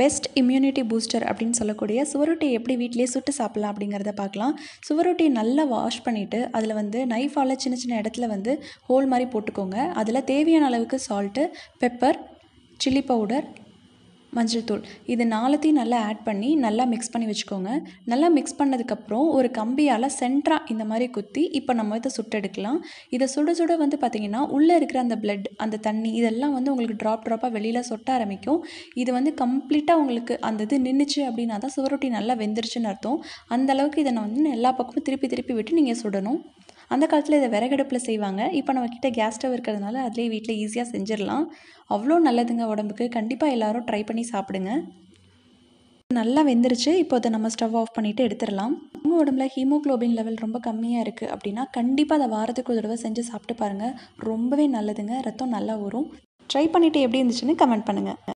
best immunity booster அப்படின்னு சொல்லக்கூடிய சுவரொட்டியை எப்படி வீட்டிலே சுட்டு சாப்பிட்லாம் அப்படிங்கிறத பார்க்கலாம் சுவரொட்டியை நல்லா வாஷ் பண்ணிவிட்டு அதில் வந்து நைஃபால் சின்ன சின்ன இடத்துல வந்து ஹோல் மாதிரி போட்டுக்கோங்க அதில் தேவையான அளவுக்கு சால்ட்டு பெப்பர் சில்லி பவுடர் மஞ்சள் தூள் இது நாலுத்தையும் நல்லா ஆட் பண்ணி நல்லா மிக்ஸ் பண்ணி வச்சுக்கோங்க நல்லா மிக்ஸ் பண்ணதுக்கப்புறம் ஒரு கம்பியால் சென்ட்ராக இந்த மாதிரி குத்தி இப்போ நம்ம இதை சுட்டெடுக்கலாம் இதை சுட சுட வந்து பார்த்திங்கன்னா உள்ளே இருக்கிற அந்த பிளட் அந்த தண்ணி இதெல்லாம் வந்து உங்களுக்கு ட்ராப் ட்ராப்பாக வெளியில் சொட்ட ஆரம்பிக்கும் இது வந்து கம்ப்ளீட்டாக உங்களுக்கு அந்த இது நின்றுச்சு அப்படின்னா தான் சுவரொட்டி நல்லா வெந்துருச்சுன்னு அர்த்தம் அந்தளவுக்கு இதை நான் வந்து எல்லா பக்கமும் திருப்பி திருப்பி விட்டு நீங்கள் சுடணும் அந்த காலத்தில் இதை விறகடுப்பில் செய்வாங்க இப்போ நம்மக்கிட்ட கேஸ் ஸ்டவ் இருக்கிறதுனால அதுலேயே வீட்டில் ஈஸியாக செஞ்சிடலாம் அவ்வளோ நல்லதுங்க உடம்புக்கு கண்டிப்பாக எல்லோரும் ட்ரை பண்ணி சாப்பிடுங்க நல்லா வெந்துருச்சு இப்போ அதை நம்ம ஸ்டவ் ஆஃப் பண்ணிவிட்டு எடுத்துடலாம் உங்கள் உடம்புல ஹீமோக்ளோபின் லெவல் ரொம்ப கம்மியாக இருக்குது அப்படின்னா கண்டிப்பாக அதை வாரத்துக்கு ஒரு தடவை செஞ்சு சாப்பிட்டு பாருங்கள் ரொம்பவே நல்லதுங்க ரத்தம் நல்லா வரும் ட்ரை பண்ணிவிட்டு எப்படி இருந்துச்சுன்னு கமெண்ட் பண்ணுங்கள்